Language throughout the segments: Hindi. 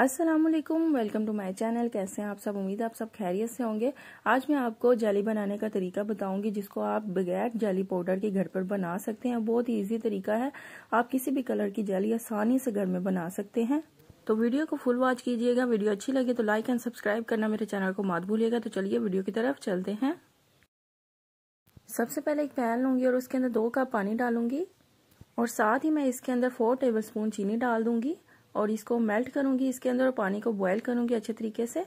अस्सलाम वालेकुम वेलकम टू माय चैनल कैसे हैं आप सब उम्मीद है आप सब खैरियत से होंगे आज मैं आपको जाली बनाने का तरीका बताऊंगी जिसको आप बगैर जाली पाउडर के घर पर बना सकते हैं बहुत ही ईजी तरीका है आप किसी भी कलर की जाली आसानी से घर में बना सकते हैं तो वीडियो को फुल वॉच कीजिएगा वीडियो अच्छी लगे तो लाइक एंड सब्सक्राइब करना मेरे चैनल को मत भूलिएगा तो चलिए वीडियो की तरफ चलते हैं सबसे पहले एक पैन लूंगी और उसके अंदर दो कप पानी डालूंगी और साथ ही मैं इसके अंदर फोर टेबल स्पून चीनी डाल दूंगी और इसको मेल्ट करूंगी इसके अंदर और पानी को बॉयल करूंगी अच्छे तरीके से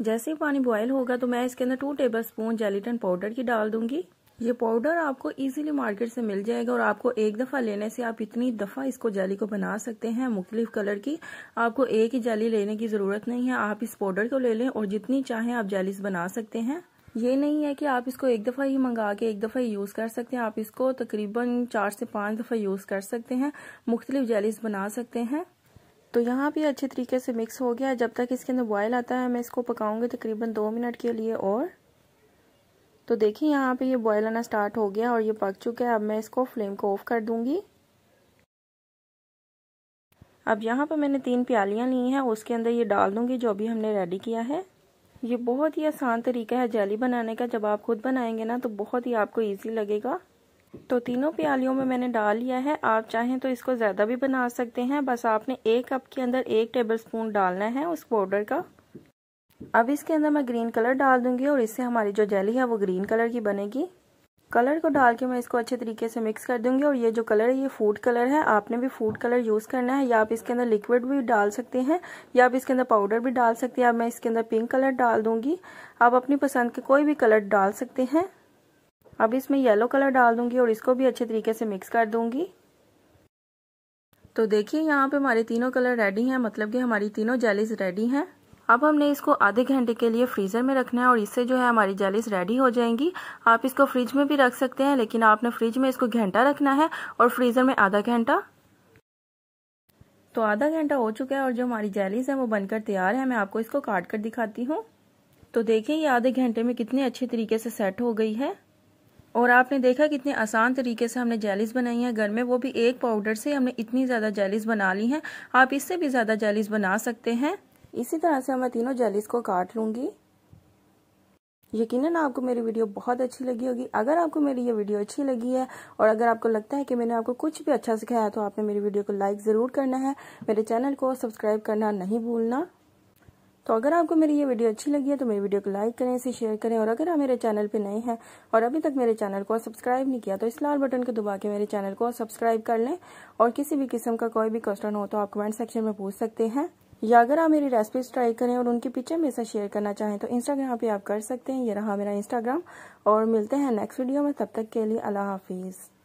जैसे ही पानी बॉयल होगा तो मैं इसके अंदर two tablespoon gelatin powder की डाल दूंगी ये पाउडर आपको इजीली मार्केट से मिल जाएगा और आपको एक दफ़ा लेने से आप इतनी दफ़ा इसको जाली को बना सकते हैं मुख्तलिफ कलर की आपको एक ही जाली लेने की ज़रूरत नहीं है आप इस पाउडर को ले लें और जितनी चाहें आप जालीस बना सकते हैं ये नहीं है कि आप इसको एक दफ़ा ही मंगा के एक दफ़ा ही यूज़ कर सकते हैं आप इसको तकरीबन चार से पाँच दफ़ा यूज़ कर सकते हैं मुख्तलिफ जेलिस बना सकते हैं तो यहाँ भी अच्छे तरीके से मिक्स हो गया जब तक इसके अंदर बॉयल आता है मैं इसको पकाऊंगी तकरीबन दो मिनट के लिए और तो देखिए यहाँ पे ये बॉयल आना स्टार्ट हो गया और ये पक चुका है अब मैं इसको फ्लेम को ऑफ कर दूंगी अब यहाँ पर मैंने तीन प्यालियाँ ली हैं उसके अंदर ये डाल दूंगी जो अभी हमने रेडी किया है ये बहुत ही आसान तरीका है जेली बनाने का जब आप खुद बनाएंगे ना तो बहुत ही आपको ईजी लगेगा तो तीनों प्यालियों में मैंने डाल लिया है आप चाहें तो इसको ज़्यादा भी बना सकते हैं बस आपने एक कप के अंदर एक टेबल स्पून डालना है उस पाउडर का अब इसके अंदर मैं ग्रीन कलर डाल दूंगी और इससे हमारी जो जेली है वो ग्रीन कलर की बनेगी कलर को डाल के मैं इसको अच्छे तरीके से मिक्स कर दूंगी और ये जो कलर है ये फूड कलर है आपने भी फूड कलर यूज़ करना है या आप इसके अंदर लिक्विड भी डाल सकते हैं या आप इसके अंदर पाउडर भी डाल सकते हैं अब मैं इसके अंदर पिंक कलर डाल दूंगी आप अपनी पसंद के कोई भी कलर डाल सकते हैं अब इसमें येलो कलर डाल दूंगी और इसको भी अच्छे तरीके से मिक्स कर दूंगी तो देखिए यहाँ पे हमारे तीनों कलर रेडी हैं मतलब कि हमारी तीनों जेलिस रेडी हैं अब हमने इसको आधे घंटे के लिए फ्रीज़र में रखना है और इससे जो है हमारी जेलिस रेडी हो जाएंगी आप इसको फ्रिज में भी रख सकते हैं लेकिन आपने फ्रिज में इसको घंटा रखना है और फ्रीज़र में आधा घंटा तो आधा घंटा हो चुका है और जो हमारी जेलिस है वो बनकर तैयार है मैं आपको इसको काट कर दिखाती हूँ तो देखिए ये आधे घंटे में कितने अच्छे तरीके से सेट हो गई है और आपने देखा कितने आसान तरीके से हमने जेलिस बनाई हैं घर में वो भी एक पाउडर से हमने इतनी ज़्यादा जेलिस बना ली हैं आप इससे भी ज़्यादा जेलिस बना सकते हैं इसी तरह से मैं तीनों जेलिस को काट लूँगी यकीनन आपको मेरी वीडियो बहुत अच्छी लगी होगी अगर आपको मेरी ये वीडियो अच्छी लगी है और अगर आपको लगता है कि मैंने आपको कुछ भी अच्छा सिखाया तो आपने मेरी वीडियो को लाइक ज़रूर करना है मेरे चैनल को सब्सक्राइब करना नहीं भूलना तो अगर आपको मेरी ये वीडियो अच्छी लगी है तो मेरी वीडियो को लाइक करें इसे शेयर करें और अगर आप मेरे चैनल पे नए हैं और अभी तक मेरे चैनल को सब्सक्राइब नहीं किया तो इस लाल बटन को दबा के मेरे चैनल को सब्सक्राइब कर लें और किसी भी किस्म का कोई भी क्वेश्चन हो तो आप कमेंट सेक्शन में पूछ सकते हैं या अगर आप मेरी रेसिपीज ट्राई करें और उनकी पिक्चर मेरे साथ शेयर करना चाहें तो इंस्टाग्राम पे आप कर सकते हैं ये रहा मेरा इंस्टाग्राम और मिलते हैं नेक्स्ट वीडियो में तब तक के लिए अल्लाह हाफिज़